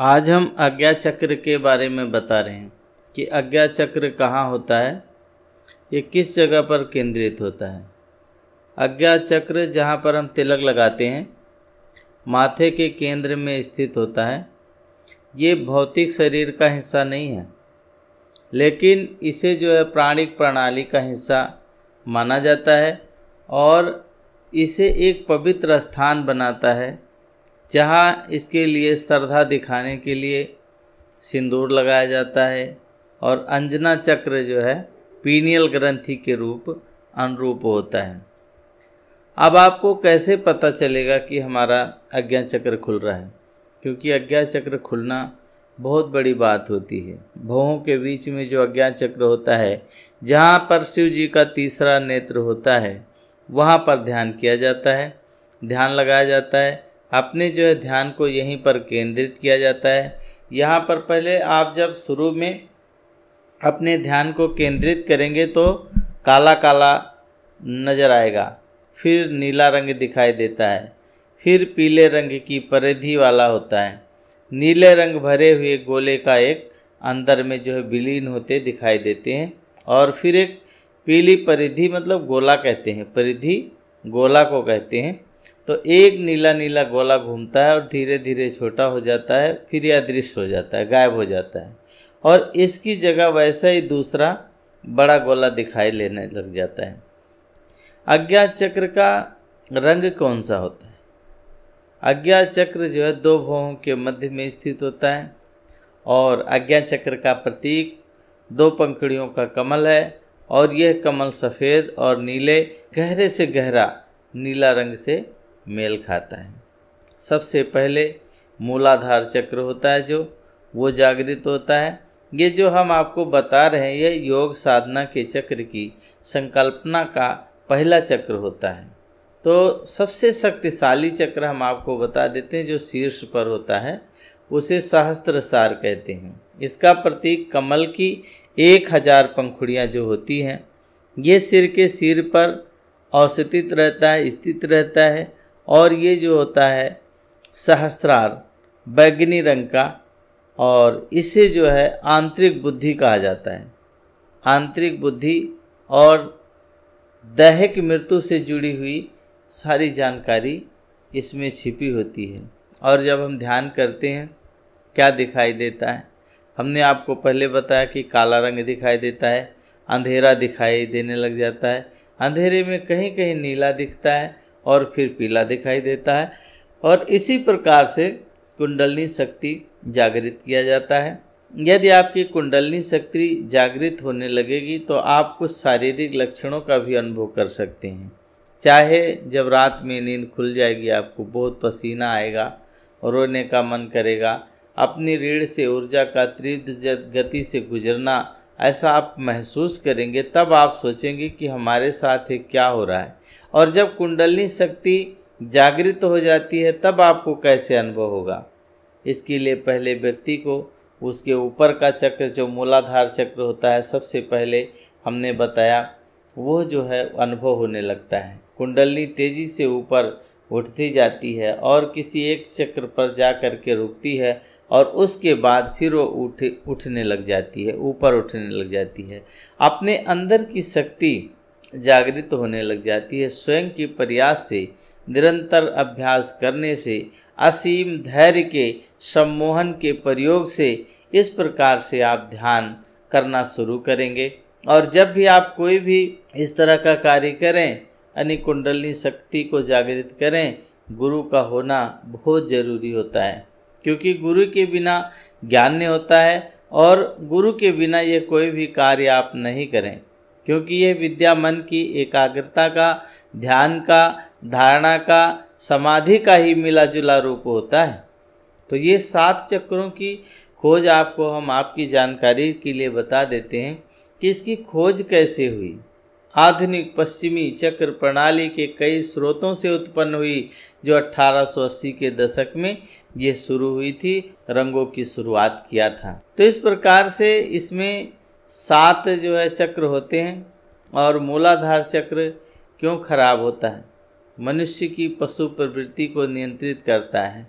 आज हम आज्ञा चक्र के बारे में बता रहे हैं कि आज्ञा चक्र कहाँ होता है ये किस जगह पर केंद्रित होता है अज्ञा चक्र जहाँ पर हम तिलक लगाते हैं माथे के केंद्र में स्थित होता है ये भौतिक शरीर का हिस्सा नहीं है लेकिन इसे जो है प्राणिक प्रणाली का हिस्सा माना जाता है और इसे एक पवित्र स्थान बनाता है जहाँ इसके लिए श्रद्धा दिखाने के लिए सिंदूर लगाया जाता है और अंजना चक्र जो है पीनियल ग्रंथि के रूप अनुरूप होता है अब आपको कैसे पता चलेगा कि हमारा अज्ञा चक्र खुल रहा है क्योंकि अज्ञा चक्र खुलना बहुत बड़ी बात होती है भवों के बीच में जो अज्ञा चक्र होता है जहाँ पर शिव जी का तीसरा नेत्र होता है वहाँ पर ध्यान किया जाता है ध्यान लगाया जाता है अपने जो है ध्यान को यहीं पर केंद्रित किया जाता है यहाँ पर पहले आप जब शुरू में अपने ध्यान को केंद्रित करेंगे तो काला काला नज़र आएगा फिर नीला रंग दिखाई देता है फिर पीले रंग की परिधि वाला होता है नीले रंग भरे हुए गोले का एक अंदर में जो है विलीन होते दिखाई देते हैं और फिर एक पीली परिधि मतलब गोला कहते हैं परिधि गोला को कहते हैं तो एक नीला नीला गोला घूमता है और धीरे धीरे छोटा हो जाता है फिर यह अदृश्य हो जाता है गायब हो जाता है और इसकी जगह वैसा ही दूसरा बड़ा गोला दिखाई लेने लग जाता है अज्ञा चक्र का रंग कौन सा होता है अज्ञा चक्र जो है दो भवों के मध्य में स्थित होता है और अज्ञात चक्र का प्रतीक दो पंखड़ियों का कमल है और यह कमल सफ़ेद और नीले गहरे से गहरा नीला रंग से मेल खाता है सबसे पहले मूलाधार चक्र होता है जो वो जागृत होता है ये जो हम आपको बता रहे हैं ये योग साधना के चक्र की संकल्पना का पहला चक्र होता है तो सबसे शक्तिशाली चक्र हम आपको बता देते हैं जो शीर्ष पर होता है उसे सहस्त्र सार कहते हैं इसका प्रतीक कमल की एक हजार पंखुड़ियाँ जो होती हैं ये सिर के सिर पर अवस्थित रहता है स्थित रहता है और ये जो होता है सहस्त्रार बैगनी रंग का और इसे जो है आंतरिक बुद्धि कहा जाता है आंतरिक बुद्धि और दैहिक मृत्यु से जुड़ी हुई सारी जानकारी इसमें छिपी होती है और जब हम ध्यान करते हैं क्या दिखाई देता है हमने आपको पहले बताया कि काला रंग दिखाई देता है अंधेरा दिखाई देने लग जाता है अंधेरे में कहीं कहीं नीला दिखता है और फिर पीला दिखाई देता है और इसी प्रकार से कुंडलनी शक्ति जागृत किया जाता है यदि आपकी कुंडलनी शक्ति जागृत होने लगेगी तो आप कुछ शारीरिक लक्षणों का भी अनुभव कर सकते हैं चाहे जब रात में नींद खुल जाएगी आपको बहुत पसीना आएगा रोने का मन करेगा अपनी रीढ़ से ऊर्जा का तीव्र गति से गुजरना ऐसा आप महसूस करेंगे तब आप सोचेंगे कि हमारे साथ ये क्या हो रहा है और जब कुंडलनी शक्ति जागृत हो जाती है तब आपको कैसे अनुभव होगा इसके लिए पहले व्यक्ति को उसके ऊपर का चक्र जो मूलाधार चक्र होता है सबसे पहले हमने बताया वो जो है अनुभव होने लगता है कुंडलनी तेज़ी से ऊपर उठती जाती है और किसी एक चक्र पर जा कर के रुकती है और उसके बाद फिर वो उठ उठने लग जाती है ऊपर उठने लग जाती है अपने अंदर की शक्ति जागृत होने लग जाती है स्वयं के प्रयास से निरंतर अभ्यास करने से असीम धैर्य के सम्मोहन के प्रयोग से इस प्रकार से आप ध्यान करना शुरू करेंगे और जब भी आप कोई भी इस तरह का कार्य करें यानी कुंडलनी शक्ति को जागृत करें गुरु का होना बहुत ज़रूरी होता है क्योंकि गुरु के बिना ज्ञान नहीं होता है और गुरु के बिना ये कोई भी कार्य आप नहीं करें क्योंकि ये विद्या मन की एकाग्रता का ध्यान का धारणा का समाधि का ही मिला जुला रूप होता है तो ये सात चक्रों की खोज आपको हम आपकी जानकारी के लिए बता देते हैं कि इसकी खोज कैसे हुई आधुनिक पश्चिमी चक्र प्रणाली के कई स्रोतों से उत्पन्न हुई जो 1880 के दशक में ये शुरू हुई थी रंगों की शुरुआत किया था तो इस प्रकार से इसमें सात जो है चक्र होते हैं और मूलाधार चक्र क्यों खराब होता है मनुष्य की पशु प्रवृत्ति को नियंत्रित करता है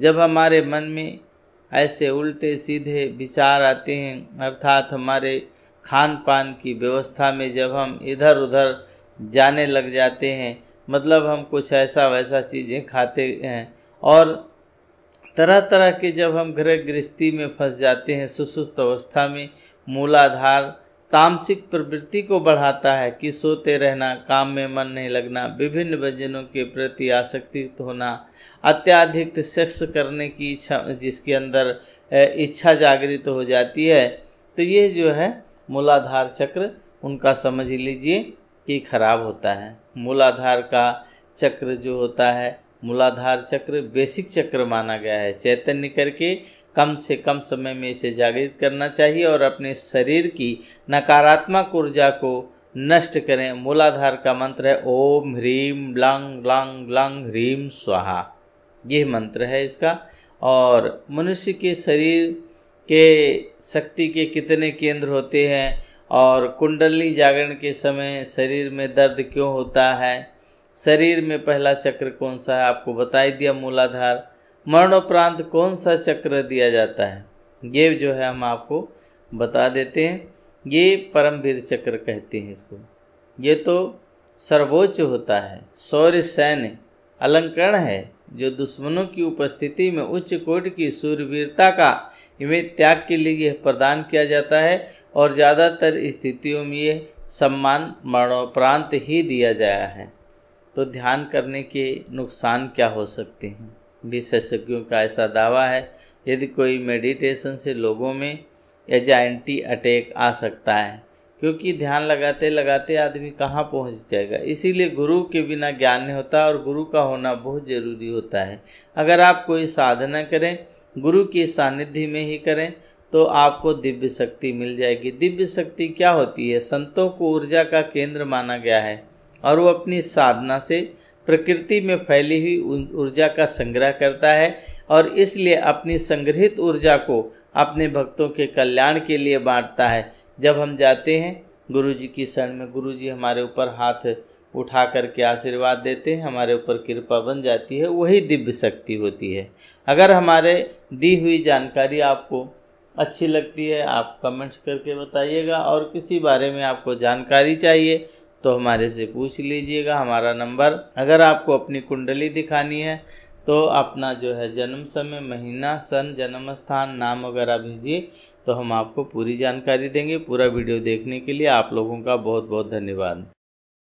जब हमारे मन में ऐसे उल्टे सीधे विचार आते हैं अर्थात हमारे खान पान की व्यवस्था में जब हम इधर उधर जाने लग जाते हैं मतलब हम कुछ ऐसा वैसा चीज़ें खाते हैं और तरह तरह के जब हम गृह गृहस्थी में फंस जाते हैं सुसुप्त अवस्था में मूलाधार तामसिक प्रवृत्ति को बढ़ाता है कि सोते रहना काम में मन नहीं लगना विभिन्न व्यंजनों के प्रति आसक्ति होना अत्याधिक सेक्स करने की इच्छा जिसके अंदर इच्छा जागृत तो हो जाती है तो ये जो है मूलाधार चक्र उनका समझ लीजिए कि खराब होता है मूलाधार का चक्र जो होता है मूलाधार चक्र बेसिक चक्र माना गया है चैतन्य करके कम से कम समय में इसे जागृत करना चाहिए और अपने शरीर की नकारात्मक ऊर्जा को नष्ट करें मूलाधार का मंत्र है ओम ह्रीम लंग लंग लंग ह्रीम स्वाहा यह मंत्र है इसका और मनुष्य के शरीर के शक्ति के कितने केंद्र होते हैं और कुंडली जागरण के समय शरीर में दर्द क्यों होता है शरीर में पहला चक्र कौन सा है आपको बताई दिया मूलाधार मरणोपरांत कौन सा चक्र दिया जाता है ये जो है हम आपको बता देते हैं ये परमवीर चक्र कहते हैं इसको ये तो सर्वोच्च होता है सौर्य सैन्य अलंकरण है जो दुश्मनों की उपस्थिति में उच्च कोट की सूर्यवीरता का इमें त्याग के लिए यह प्रदान किया जाता है और ज़्यादातर स्थितियों में यह सम्मान मरणोपरांत ही दिया जाया है तो ध्यान करने के नुकसान क्या हो सकते हैं विशेषज्ञों का ऐसा दावा है यदि कोई मेडिटेशन से लोगों में एजाइंटी अटैक आ सकता है क्योंकि ध्यान लगाते लगाते आदमी कहाँ पहुँच जाएगा इसीलिए गुरु के बिना ज्ञान नहीं होता और गुरु का होना बहुत ज़रूरी होता है अगर आप कोई साधना करें गुरु के सानिध्य में ही करें तो आपको दिव्य शक्ति मिल जाएगी दिव्य शक्ति क्या होती है संतों को ऊर्जा का केंद्र माना गया है और वो अपनी साधना से प्रकृति में फैली हुई ऊर्जा का संग्रह करता है और इसलिए अपनी संग्रहित ऊर्जा को अपने भक्तों के कल्याण के लिए बांटता है जब हम जाते हैं गुरु जी की शरण में गुरु जी हमारे ऊपर हाथ उठा करके आशीर्वाद देते हैं हमारे ऊपर कृपा बन जाती है वही दिव्य शक्ति होती है अगर हमारे दी हुई जानकारी आपको अच्छी लगती है आप कमेंट्स करके बताइएगा और किसी बारे में आपको जानकारी चाहिए तो हमारे से पूछ लीजिएगा हमारा नंबर अगर आपको अपनी कुंडली दिखानी है तो अपना जो है जन्म समय महीना सन जन्म स्थान नाम वगैरह भेजिए तो हम आपको पूरी जानकारी देंगे पूरा वीडियो देखने के लिए आप लोगों का बहुत बहुत धन्यवाद